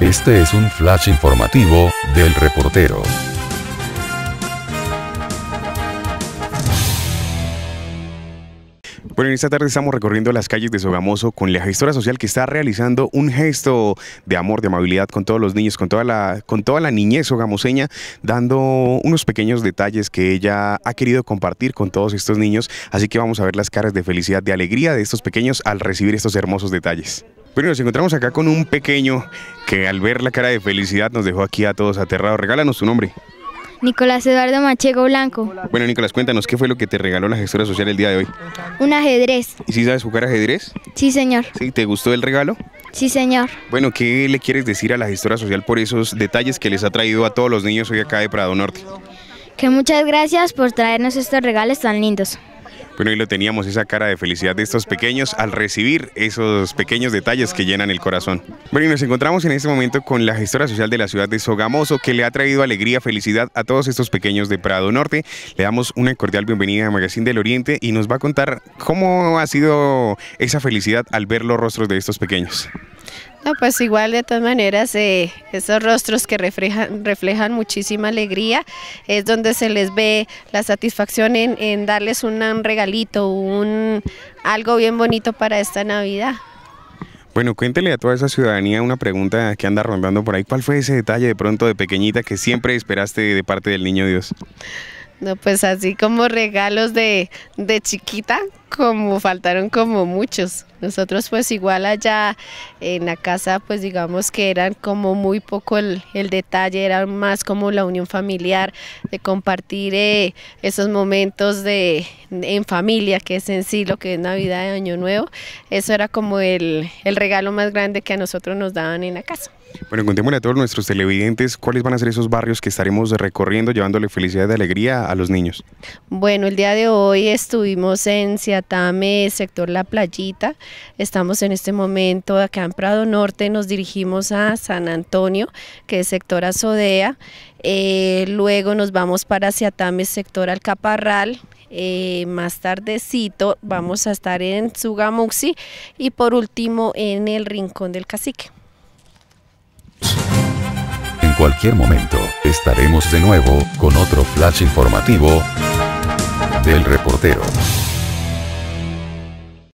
Este es un flash informativo, del reportero. Bueno, en esta tarde estamos recorriendo las calles de Sogamoso con la gestora social que está realizando un gesto de amor, de amabilidad con todos los niños, con toda la, con toda la niñez sogamoseña, dando unos pequeños detalles que ella ha querido compartir con todos estos niños. Así que vamos a ver las caras de felicidad, de alegría de estos pequeños al recibir estos hermosos detalles. Bueno, nos encontramos acá con un pequeño que al ver la cara de felicidad nos dejó aquí a todos aterrados. Regálanos tu nombre. Nicolás Eduardo Machego Blanco. Bueno, Nicolás, cuéntanos, ¿qué fue lo que te regaló la gestora social el día de hoy? Un ajedrez. ¿Y si sabes jugar ajedrez? Sí, señor. ¿Sí? ¿Te gustó el regalo? Sí, señor. Bueno, ¿qué le quieres decir a la gestora social por esos detalles que les ha traído a todos los niños hoy acá de Prado Norte? Que muchas gracias por traernos estos regales tan lindos. Bueno, y lo teníamos, esa cara de felicidad de estos pequeños al recibir esos pequeños detalles que llenan el corazón. Bueno, y nos encontramos en este momento con la gestora social de la ciudad de Sogamoso, que le ha traído alegría, felicidad a todos estos pequeños de Prado Norte. Le damos una cordial bienvenida a Magazine del Oriente y nos va a contar cómo ha sido esa felicidad al ver los rostros de estos pequeños. No, pues igual de todas maneras, eh, esos rostros que reflejan, muchísima alegría, es donde se les ve la satisfacción en, darles un, regalito, un algo bien bonito para esta Navidad. Bueno, cuéntele a toda esa ciudadanía una pregunta que anda rondando por ahí. ¿Cuál fue ese detalle de pronto de pequeñita que siempre esperaste de parte del Niño Dios? No, pues así como regalos de, de chiquita, como faltaron como muchos. Nosotros pues igual allá en la casa pues digamos que eran como muy poco el, detalle, era más como la unión familiar, de compartir eh, esos momentos de, en familia, que es en sí lo que es Navidad de Año Nuevo. Eso era como el, el regalo más grande que a nosotros nos daban en la casa. Bueno, contémosle a todos nuestros televidentes cuáles van a ser esos barrios que estaremos recorriendo, llevándole felicidad y alegría a los niños. Bueno, el día de hoy estuvimos en Ciudad sector La Playita. Estamos en este momento acá en Prado Norte, nos dirigimos a San Antonio, que es sector Azodea. Eh, luego nos vamos para Ciatame, sector Alcaparral. Eh, más tardecito vamos a estar en Sugamuxi y por último en el Rincón del Cacique. En cualquier momento estaremos de nuevo con otro flash informativo del reportero.